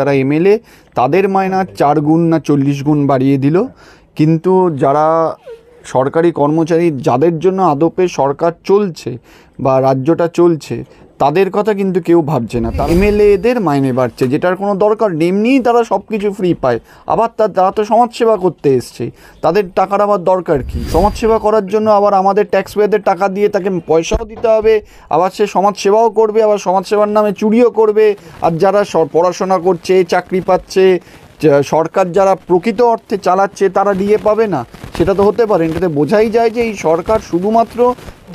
যারা এমএলএ তাদের মায়না চার গুণ না চল্লিশ গুণ বাড়িয়ে দিল কিন্তু যারা সরকারি কর্মচারী যাদের জন্য আদপে সরকার চলছে বা রাজ্যটা চলছে তাদের কথা কিন্তু কেউ ভাবছে না তার এমএলএদের মাইনে বাড়ছে যেটার কোনো দরকার এমনিই তারা সব কিছু ফ্রি পায় আবার তার তারা তো সমাজসেবা করতে এসছে তাদের টাকার আবার দরকার কি সমাজসেবা করার জন্য আবার আমাদের ট্যাক্স পেয়েদের টাকা দিয়ে তাকে পয়সাও দিতে হবে আবার সে সমাজসেবাও করবে আবার সমাজসেবার নামে চুরিও করবে আর যারা পড়াশোনা করছে চাকরি পাচ্ছে সরকার যারা প্রকৃত অর্থে চালাচ্ছে তারা দিয়ে পাবে না সেটা তো হতে পারে এটাতে বোঝাই যায় যে এই সরকার শুধুমাত্র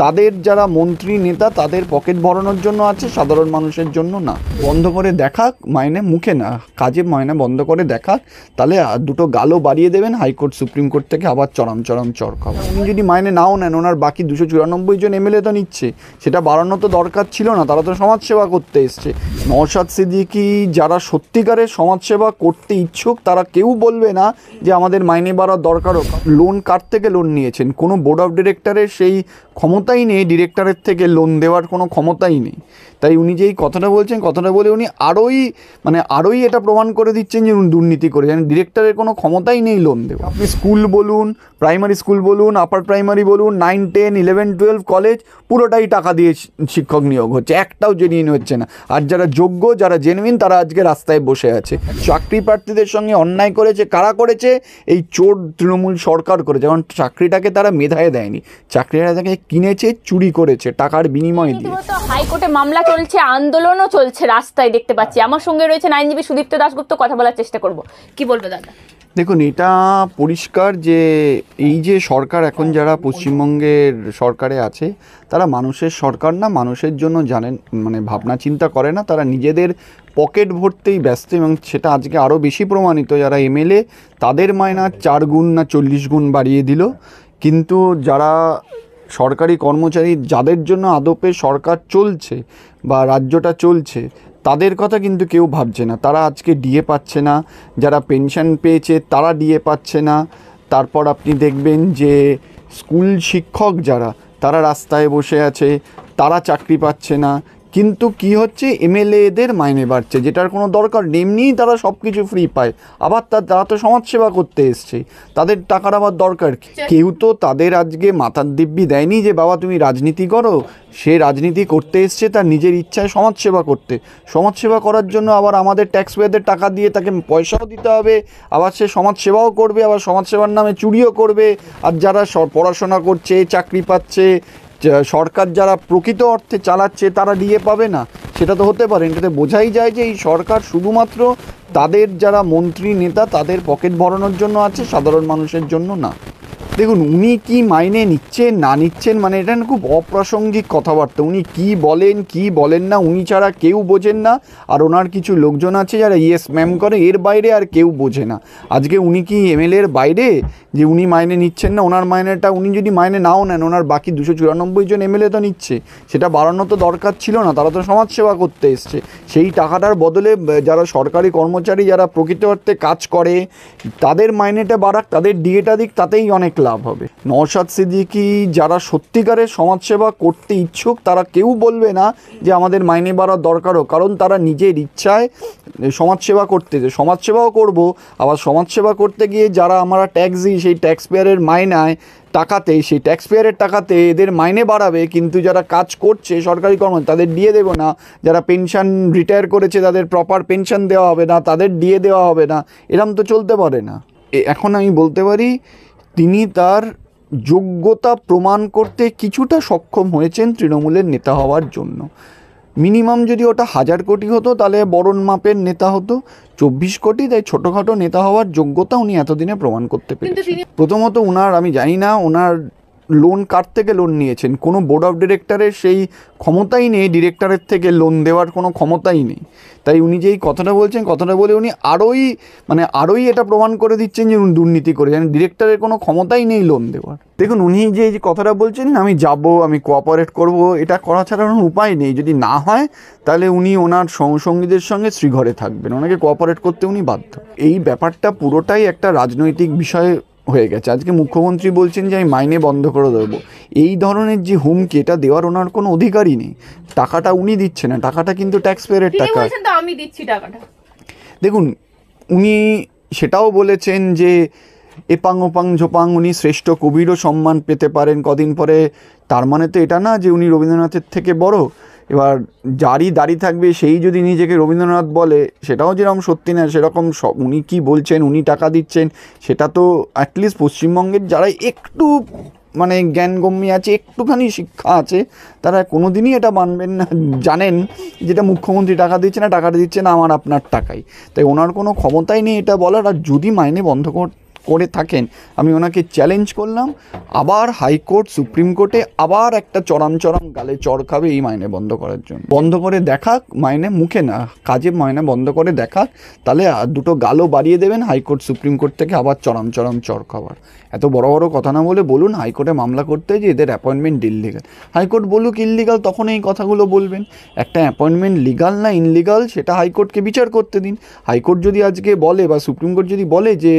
তাদের যারা মন্ত্রী নেতা তাদের পকেট ভরানোর জন্য আছে সাধারণ মানুষের জন্য না বন্ধ করে দেখাক মাইনে মুখে না কাজে মাইনে বন্ধ করে দেখাক তাহলে দুটো গালও বাড়িয়ে দেবেন হাইকোর্ট সুপ্রিম কোর্ট থেকে আবার চরম চরম চর খাবো উনি যদি মাইনে নাও নেন ওনার বাকি দুশো চুরানব্বই জন এমএলএ তো নিচ্ছে সেটা বাড়ানো তো দরকার ছিল না তারা তো সমাজসেবা করতে এসছে নওশাদ সিদ্দিকি যারা সত্যিকারের সমাজসেবা করতে ইচ্ছুক তারা কেউ বলবে না যে আমাদের মাইনে বাড়ার দরকারও লোন কার থেকে লোন নিয়েছেন কোনো বোর্ড অফ ডিরেক্টরের সেই ক্ষমতা ক্ষমতাই নেই ডিরেক্টরের থেকে লোন দেওয়ার কোনো ক্ষমতাই নেই তাই উনি যেই কথাটা বলছেন কথাটা বলে উনি আরোই মানে আরোই এটা প্রমাণ করে দিচ্ছেন যে উনি দুর্নীতি করেছেন ডিরেক্টরের কোনো ক্ষমতাই নেই লোন দেওয়া আপনি স্কুল বলুন প্রাইমারি স্কুল বলুন আপার প্রাইমারি বলুন nine ten eleven twelve college পুরোটাই টাকা দিয়ে শিক্ষক নিয়োগ হচ্ছে একটাও জেনুইন হচ্ছে না আর যারা যোগ্য যারা জেনুইন তারা আজকে রাস্তায় বসে আছে চাকরি প্রার্থীদের সঙ্গে অন্যায় করেছে কারা করেছে এই চোর তৃণমূল সরকার করেছে কারণ চাকরিটাকে তারা মেধায় দেয়নি চাকরিটা তাকে কিনেছে চুরি করেছে টাকার বিনিময়ে দিয়ে হাইকোর্টে মামলা চলছে আন্দোলনও চলছে রাস্তায় দেখতে পাচ্ছি আমার সঙ্গে রয়েছে আইনজীবী সুদীপ্ত দাশগুপ্ত কথা বলার চেষ্টা করব কি বলবো দাদা দেখুন এটা পরিষ্কার যে এই যে সরকার এখন যারা পশ্চিমবঙ্গের সরকারে আছে তারা মানুষের সরকার না মানুষের জন্য জানেন মানে ভাবনা চিন্তা করে না তারা নিজেদের পকেট ভরতেই ব্যস্ত এবং সেটা আজকে আরও বেশি প্রমাণিত যারা এমএলএ তাদের মায়না চার গুণ না চল্লিশ গুণ বাড়িয়ে দিল কিন্তু যারা সরকারি কর্মচারী যাদের জন্য আদপে সরকার চলছে বা রাজ্যটা চলছে তাদের কথা কিন্তু কেউ ভাবছে না তারা আজকে ডিএ পাচ্ছে না যারা পেনশন পেয়েছে তারা ডিএ পাচ্ছে না তারপর আপনি দেখবেন যে স্কুল শিক্ষক যারা তারা রাস্তায় বসে আছে তারা চাকরি পাচ্ছে না কিন্তু কি হচ্ছে এমএলএদের মাইনে বাড়ছে যেটার কোনো দরকার এমনিই তারা সব কিছু ফ্রি পায় আবার তারা তো সমাজসেবা করতে এসছে তাদের টাকার আবার দরকার আচ্ছা। কেউ তো তাদের আজকে মাথার দিব্যি দেয়নি যে বাবা তুমি রাজনীতি করো সে রাজনীতি করতে এসছে তার নিজের ইচ্ছায় সমাজসেবা করতে সমাজসেবা করার জন্য আবার আমাদের ট্যাক্স পেয়েদের টাকা দিয়ে তাকে পয়সাও দিতে হবে আবার সে সমাজসেবাও করবে আবার সমাজসেবার নামে চুরিও করবে আর যারা পড়াশোনা করছে চাকরি পাচ্ছে সরকার যারা প্রকৃত অর্থে চালাচ্ছে তারা দিয়ে পাবে না সেটা তো হতে পারে এটাতে বোঝাই যায় যে এই সরকার শুধুমাত্র তাদের যারা মন্ত্রী নেতা তাদের পকেট ভরানোর জন্য আছে সাধারণ মানুষের জন্য না দেখুন উনি কি মাইনে নিচ্ছেন না নিচ্ছেন মানে এটা খুব অপ্রাসঙ্গিক কথাবার্তা উনি কি বলেন কি বলেন না উনি ছাড়া কেউ বোঝেন না আর ওনার কিছু লোকজন আছে যারা ইয়েস ম্যাম করে এর বাইরে আর কেউ বোঝে না আজকে উনি কি এমএলএর বাইরে যে উনি মাইনে নিচ্ছেন না ওনার মাইনেটা উনি যদি মাইনে নাও নেন ওনার বাকি দুশো চুরানব্বই জন এমএলএ তো নিচ্ছে সেটা বাড়ানো তো দরকার ছিল না তারা তো সমাজসেবা করতে এসছে সেই টাকাটার বদলে যারা সরকারি কর্মচারী যারা প্রকৃত অর্থে কাজ করে তাদের মাইনেটা বাড়াক তাদের ডিএটা দিক তাতেই অনেক লাভ হবে নওশাদ সিদ্দিকি যারা সত্যিকারে সমাজসেবা করতে ইচ্ছুক তারা কেউ বলবে না যে আমাদের মাইনে বাড়ার দরকারও কারণ তারা নিজের ইচ্ছায় সমাজসেবা করতে যে সমাজসেবাও করব আবার সমাজসেবা করতে গিয়ে যারা আমরা ট্যাক্স দিই সেই ট্যাক্স পেয়ারের মাইনায় টাকাতে সেই ট্যাক্স পেয়ারের টাকাতে এদের মাইনে বাড়াবে কিন্তু যারা কাজ করছে সরকারি কর্ম তাদের দিয়ে দেবো না যারা পেনশন রিটায়ার করেছে তাদের প্রপার পেনশন দেওয়া হবে না তাদের দিয়ে দেওয়া হবে না এরম তো চলতে পারে না এখন আমি বলতে পারি তিনি তার যোগ্যতা প্রমাণ করতে কিছুটা সক্ষম হয়েছেন তৃণমূলের নেতা হওয়ার জন্য মিনিমাম যদি ওটা হাজার কোটি হতো তাহলে বরণ মাপের নেতা হতো চব্বিশ কোটি তাই ছোটোখাটো নেতা হওয়ার যোগ্যতা উনি এতদিনে প্রমাণ করতে পেরেছেন প্রথমত ওনার আমি জানি না ওনার লোন কার থেকে লোন নিয়েছেন কোনো বোর্ড অফ ডিরেক্টরের সেই ক্ষমতাই নেই ডিরেক্টরের থেকে লোন দেওয়ার কোনো ক্ষমতাই নেই তাই উনি যেই কথাটা বলছেন কথাটা বলে উনি আরোই মানে আরোই এটা প্রমাণ করে দিচ্ছেন যে উনি দুর্নীতি করেছেন ডিরেক্টরের কোনো ক্ষমতাই নেই লোন দেওয়ার দেখুন উনি যে এই কথাটা বলছেন আমি যাব আমি কোঅপারেট করব এটা করা ছাড়া কোনো উপায় নেই যদি না হয় তাহলে উনি ওনার সঙ্গীদের সঙ্গে শ্রীঘরে থাকবেন ওনাকে কোঅপারেট করতে উনি বাধ্য এই ব্যাপারটা পুরোটাই একটা রাজনৈতিক বিষয়ে হয়ে গেছে আজকে মুখ্যমন্ত্রী বলছেন যে আমি মাইনে বন্ধ করে দেবো এই ধরনের যে হুমকি এটা দেওয়ার ওনার কোনো অধিকারই নেই টাকাটা উনি দিচ্ছে না টাকাটা কিন্তু ট্যাক্স পেয়ারের টাকা আমি দিচ্ছি টাকাটা দেখুন উনি সেটাও বলেছেন যে এপাং ওপাং ঝোপাং উনি শ্রেষ্ঠ কবিরও সম্মান পেতে পারেন কদিন পরে তার মানে তো এটা না যে উনি রবীন্দ্রনাথের থেকে বড় এবার যারই দাঁড়িয়ে থাকবে সেই যদি নিজেকে রবীন্দ্রনাথ বলে সেটাও যেরকম সত্যি না সেরকম সব উনি কী বলছেন উনি টাকা দিচ্ছেন সেটা তো অ্যাটলিস্ট পশ্চিমবঙ্গের যারা একটু মানে জ্ঞানগম্যী আছে একটুখানি শিক্ষা আছে তারা কোনো দিনই এটা মানবেন না জানেন যেটা মুখ্যমন্ত্রী টাকা দিচ্ছে না টাকাটা দিচ্ছে না আমার আপনার টাকাই তাই ওনার কোনো ক্ষমতাই নেই এটা বলার আর যদি মাইনে বন্ধ কর করে থাকেন আমি ওনাকে চ্যালেঞ্জ করলাম আবার হাইকোর্ট সুপ্রিম কোর্টে আবার একটা চরম চরম গালে চর খাবে এই মাইনে বন্ধ করার জন্য বন্ধ করে দেখাক মাইনে মুখে না কাজে মাইনে বন্ধ করে দেখাক তাহলে দুটো গালও বাড়িয়ে দেবেন হাইকোর্ট সুপ্রিম কোর্ট থেকে আবার চরম চরম চর খাবার এত বড় বড় কথা না বলে বলুন হাইকোর্টে মামলা করতে যে এদের অ্যাপয়েন্টমেন্ট ইনলিগাল হাইকোর্ট বলুক ইনলিগাল তখন এই কথাগুলো বলবেন একটা অ্যাপয়েন্টমেন্ট লিগাল না ইনলিগাল সেটা হাইকোর্টকে বিচার করতে দিন হাইকোর্ট যদি আজকে বলে বা সুপ্রিম কোর্ট যদি বলে যে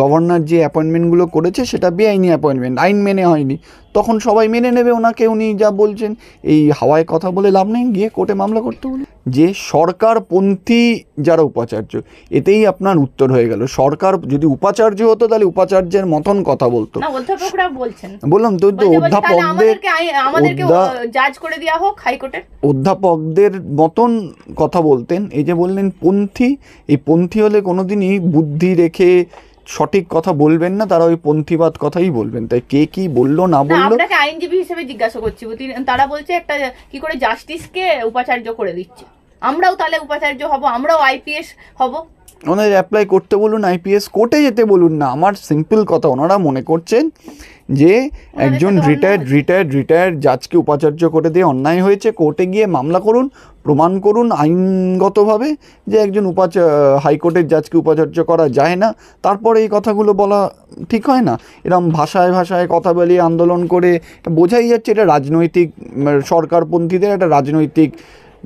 গভর্নর যে অ্যাপয়েন্টমেন্টগুলো করেছে সেটা বেআইনি অ্যাপয়েন্টমেন্ট আইন মেনে হয়নি তখন সবাই মেনে নেবে ওনাকে উনি যা বলছেন এই হাওয়ায় কথা বলে লাভ নেই গিয়ে কোর্টে মামলা করতে বলে যে সরকারপন্থী যারা উপাচার্য এতেই আপনার উত্তর হয়ে গেল সরকার যদি উপাচার্য হতো তাহলে উপাচার্যের মতন কথা বলতো বললাম তো অধ্যাপকদের অধ্যাপকদের মতন কথা বলতেন এই যে বললেন পন্থী এই পন্থী হলে কোনোদিনই বুদ্ধি রেখে সঠিক কথা বলবেন না তারা ওই পন্থীবাদ কথাই বলবেন তাই কে কি বললো না বললো আপনাকে আইনজীবী হিসেবে জিজ্ঞাসা করছি তারা বলছে একটা কি করে জাস্টিসকে উপাচার্য করে দিচ্ছে আমরাও তাহলে উপাচার্য হব আমরাও আইপিএস হব ওনাদের অ্যাপ্লাই করতে বলুন আইপিএস কোর্টে যেতে বলুন না আমার সিম্পল কথা ওনারা মনে করছেন যে একজন রিটায়ার্ড রিটায়ার্ড রিটায়ার্ড জাজকে উপাচার্য করে দিয়ে অন্যায় হয়েছে কোর্টে গিয়ে মামলা করুন প্রমাণ করুন আইনগতভাবে যে একজন উপাচার হাইকোর্টের জাজকে উপাচার্য করা যায় না তারপরে এই কথাগুলো বলা ঠিক হয় না এরম ভাষায় ভাষায় কথা বলি আন্দোলন করে বোঝাই যাচ্ছে এটা রাজনৈতিক সরকারপন্থীদের একটা রাজনৈতিক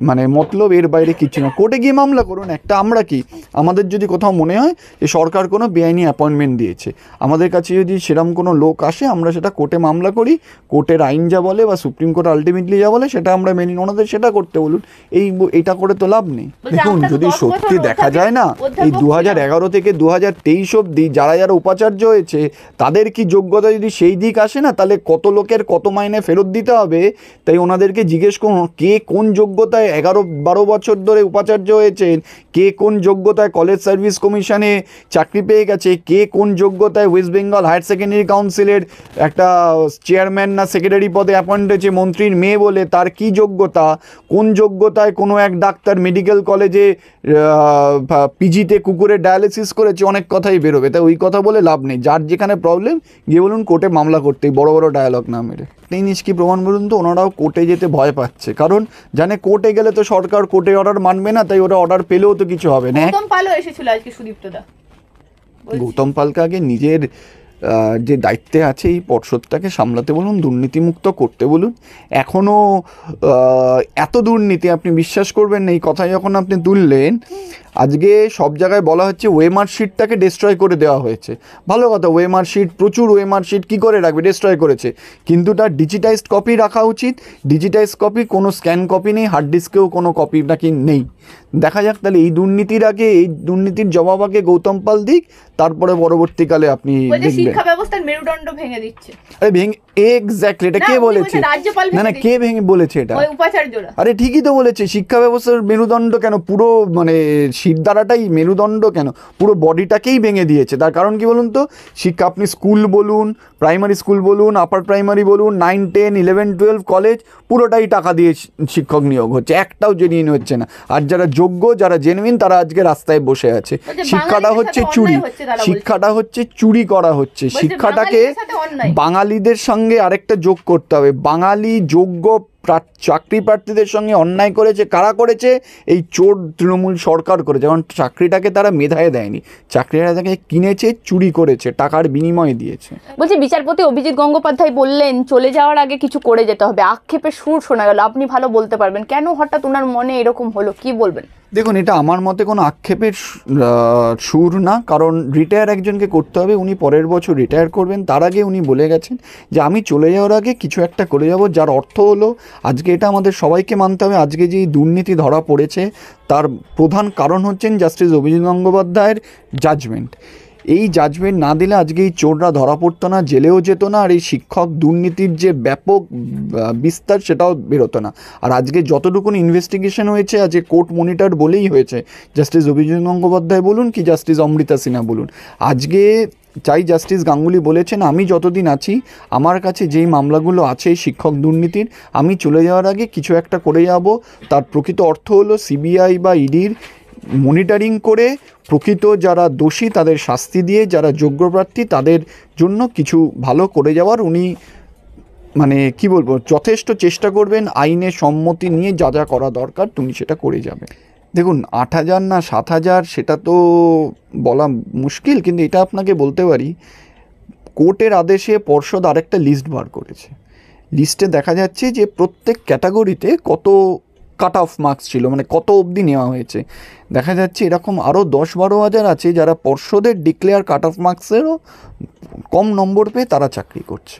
মানে মতলব এর বাইরে কিছু না কোর্টে গিয়ে মামলা করুন একটা আমরা কি আমাদের যদি কোথাও মনে হয় যে সরকার কোনো বেআইনি অ্যাপয়েন্টমেন্ট দিয়েছে আমাদের কাছে যদি সেরম কোনো লোক আসে আমরা সেটা কোর্টে মামলা করি কোর্টের আইন যা বলে বা সুপ্রিম কোর্ট আলটিমেটলি যা বলে সেটা আমরা মেনে ওনাদের সেটা করতে বলুন এই এটা করে তো লাভ নেই দেখুন যদি সত্যি দেখা যায় না এই দু হাজার এগারো থেকে দু হাজার তেইশ অব্দি যারা যারা উপাচার্য হয়েছে তাদের কি যোগ্যতা যদি সেই দিক আসে না তাহলে কত লোকের কত মাইনে ফেরত দিতে হবে তাই ওনাদেরকে জিজ্ঞেস করুন কে কোন যোগ্যতা এগারো বারো বছর ধরে উপাচার্য হয়েছেন কে কোন যোগ্যতায় কলেজ সার্ভিস কমিশনে চাকরি পেয়ে গেছে কে কোন যোগ্যতায় ওয়েস্ট বেঙ্গল হায়ার সেকেন্ডারি কাউন্সিলের একটা চেয়ারম্যান না সেক্রেটারি পদে অ্যাপয়েন্ট হয়েছে মন্ত্রীর মেয়ে বলে তার কি যোগ্যতা কোন যোগ্যতায় কোনো এক ডাক্তার মেডিকেল কলেজে পিজিতে কুকুরে ডায়ালিসিস করেছে অনেক কথাই বেরোবে তাই ওই কথা বলে লাভ নেই যার যেখানে প্রবলেম গিয়ে বলুন কোর্টে মামলা করতেই বড় বড় ডায়ালগ না মেরে জিনিস কি প্রমাণ বলুন তো ওনারাও কোর্টে যেতে ভয় পাচ্ছে কারণ জানে কোর্টে গেলে তো সরকার কোর্টে অর্ডার মানবে না তাই ওরা অর্ডার পেলেও তো তো কিছু হবে না গৌতম পালও এসেছিল আজকে সুদীপ্ত দা গৌতম পালকে আগে নিজের যে দায়িত্বে আছে এই পর্ষদটাকে সামলাতে বলুন দুর্নীতিমুক্ত করতে বলুন এখনও এত দুর্নীতি আপনি বিশ্বাস করবেন না এই কথা যখন আপনি তুললেন আজকে সব জায়গায় বলা হচ্ছে ওয়েমার্কশিটটাকে শিটটাকে ডিস্ট্রয় করে দেওয়া হয়েছে ভালো কথা ওয়েমার্কশিট শিট প্রচুর ওয়েমার্কশিট শিট কী করে রাখবে ডিস্ট্রয় করেছে কিন্তু তার ডিজিটাইজড কপি রাখা উচিত ডিজিটাইজ কপি কোনো স্ক্যান কপি নেই হার্ড ডিস্কেও কোনো কপি নাকি নেই দেখা যাক তাহলে এই দুর্নীতির আগে এই দুর্নীতির জবাব আগে গৌতম পাল দিক তারপরে পরবর্তীকালে আপনি শিক্ষা ব্যবস্থার মেরুদণ্ড ভেঙে দিচ্ছে আরে ভেঙে এক্স্যাক্টলি এটা কে বলেছে না না কে ভেঙে বলেছে এটা আরে ঠিকই তো বলেছে শিক্ষা ব্যবস্থার মেরুদণ্ড কেন পুরো মানে শিরদাঁড়াটাই মেরুদণ্ড কেন পুরো বডিটাকেই ভেঙে দিয়েছে তার কারণ কি বলুন তো শিক্ষা আপনি স্কুল বলুন প্রাইমারি স্কুল বলুন আপার প্রাইমারি বলুন nine ten eleven twelve college পুরোটাই টাকা দিয়ে শিক্ষক নিয়োগ হচ্ছে একটাও জেনুইন হচ্ছে না আর যারা যোগ্য যারা জেনুইন তারা আজকে রাস্তায় বসে আছে শিক্ষাটা হচ্ছে চুরি শিক্ষাটা হচ্ছে চুরি করা হচ্ছে শিক্ষাটাকে বাঙালিদের সঙ্গে আরেকটা যোগ করতে হবে বাঙালি যোগ্য চাকরি প্রার্থীদের সঙ্গে অন্যায় করেছে কারা করেছে এই চোর তৃণমূল সরকার করেছে কারণ চাকরিটাকে তারা মেধায় দেয়নি চাকরিটা তাকে কিনেছে চুরি করেছে টাকার বিনিময়ে দিয়েছে বলছি বিচারপতি অভিজিৎ গঙ্গোপাধ্যায় বললেন চলে যাওয়ার আগে কিছু করে যেতে হবে আক্ষেপের সুর শোনা গেল আপনি ভালো বলতে পারবেন কেন হঠাৎ ওনার মনে এরকম হলো কি বলবেন দেখুন এটা আমার মতে কোনো আক্ষেপের সুর না কারণ রিটায়ার একজনকে করতে হবে উনি পরের বছর রিটায়ার করবেন তার আগে উনি বলে গেছেন যে আমি চলে যাওয়ার আগে কিছু একটা করে যাব যার অর্থ হলো আজকে এটা আমাদের সবাইকে মানতে হবে আজকে যে দুর্নীতি ধরা পড়েছে তার প্রধান কারণ হচ্ছেন জাস্টিস অভিজিৎ গঙ্গোপাধ্যায়ের জাজমেন্ট এই জাজমেন্ট না দিলে আজকে এই চোররা ধরা পড়তো না জেলেও যেত না আর এই শিক্ষক দুর্নীতির যে ব্যাপক বিস্তার সেটাও বেরোতো না আর আজকে যতটুকু ইনভেস্টিগেশন হয়েছে আজকে কোর্ট মনিটর বলেই হয়েছে জাস্টিস অভিজিৎ গঙ্গোপাধ্যায় বলুন কি জাস্টিস অমৃতা সিনহা বলুন আজকে চাই জাস্টিস গাঙ্গুলি বলেছেন আমি যতদিন আছি আমার কাছে যেই মামলাগুলো আছে শিক্ষক দুর্নীতির আমি চলে যাওয়ার আগে কিছু একটা করে যাব তার প্রকৃত অর্থ হলো সিবিআই বা ইডির e মনিটরিং করে প্রকৃত যারা দোষী তাদের শাস্তি দিয়ে যারা যোগ্য প্রার্থী তাদের জন্য কিছু ভালো করে যাওয়ার উনি মানে কি বলবো যথেষ্ট চেষ্টা করবেন আইনের সম্মতি নিয়ে যা যা করা দরকার তুমি সেটা করে যাবে দেখুন আট হাজার না সাত হাজার সেটা তো বলা মুশকিল কিন্তু এটা আপনাকে বলতে পারি কোর্টের আদেশে পর্ষদ আরেকটা লিস্ট বার করেছে লিস্টে দেখা যাচ্ছে যে প্রত্যেক ক্যাটাগরিতে কত কাট অফ মার্কস ছিল মানে কত অবধি নেওয়া হয়েছে দেখা যাচ্ছে এরকম আরও দশ বারো হাজার আছে যারা পর্ষদের ডিক্লেয়ার কাট অফ মার্কসেরও কম নম্বর পেয়ে তারা চাকরি করছে